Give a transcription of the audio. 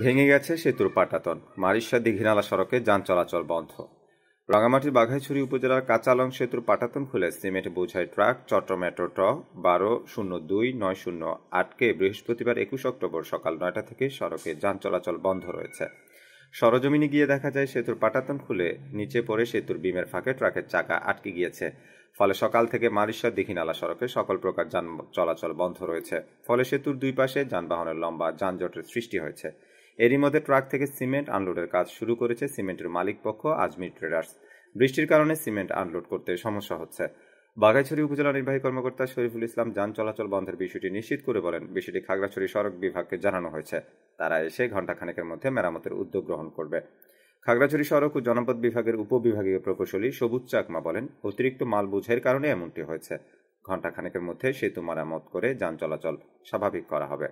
ভেঙে গেছে সেতুর পাটাতন মারিশা দিঘিনালা সড়কে যান চলাচল বন্ধ রাঙামাটির বাঘাইছড়ি উপজেলার কাঁচালং সেতুর পাটাতন খুলে সিমেন্ট বোঝাই ট্রাক চট্টমেট্রো ট বারো শূন্য দুই নয় শূন্য আটকে বৃহস্পতিবার একুশ অক্টোবর সকাল নয়টা থেকে সড়কে যান চলাচল বন্ধ রয়েছে সরজমিনে গিয়ে দেখা যায় সেতুর পাটাতন খুলে নিচে পড়ে সেতুর বিমের ফাঁকে ট্রাকের চাকা আটকে গিয়েছে ফলে সকাল থেকে মারিশার দিঘিনালা সড়কে সকল প্রকার যান চলাচল বন্ধ রয়েছে ফলে সেতুর দুই পাশে যানবাহনের লম্বা যানজটের সৃষ্টি হয়েছে এরই মধ্যে ট্রাক থেকে সিমেন্ট আনলোডের কাজ শুরু করেছে সিমেন্টের মালিকপক্ষ আজমির ট্রেডার্স বৃষ্টির কারণে সিমেন্ট আনলোড করতে সমস্যা হচ্ছে বাঘাইছড়ি উপজেলা নির্বাহী কর্মকর্তা শরীফুল ইসলাম যান চলাচল বন্ধের বিষয়টি নিশ্চিত করে বলেন বিষয়টি খাগড়াছড়ি সড়ক বিভাগকে জানানো হয়েছে তারা এসে ঘণ্টাখানেকের মধ্যে মেরামতের উদ্যোগ গ্রহণ করবে খাগড়াছড়ি সড়ক ও জনপদ বিভাগের উপবিভাগীয় প্রকৌশলী সবুজ চাকমা বলেন অতিরিক্ত মাল বুঝের কারণে এমনটি হয়েছে ঘণ্টাখানেকের মধ্যে সেতু মেরামত করে যান চলাচল স্বাভাবিক করা হবে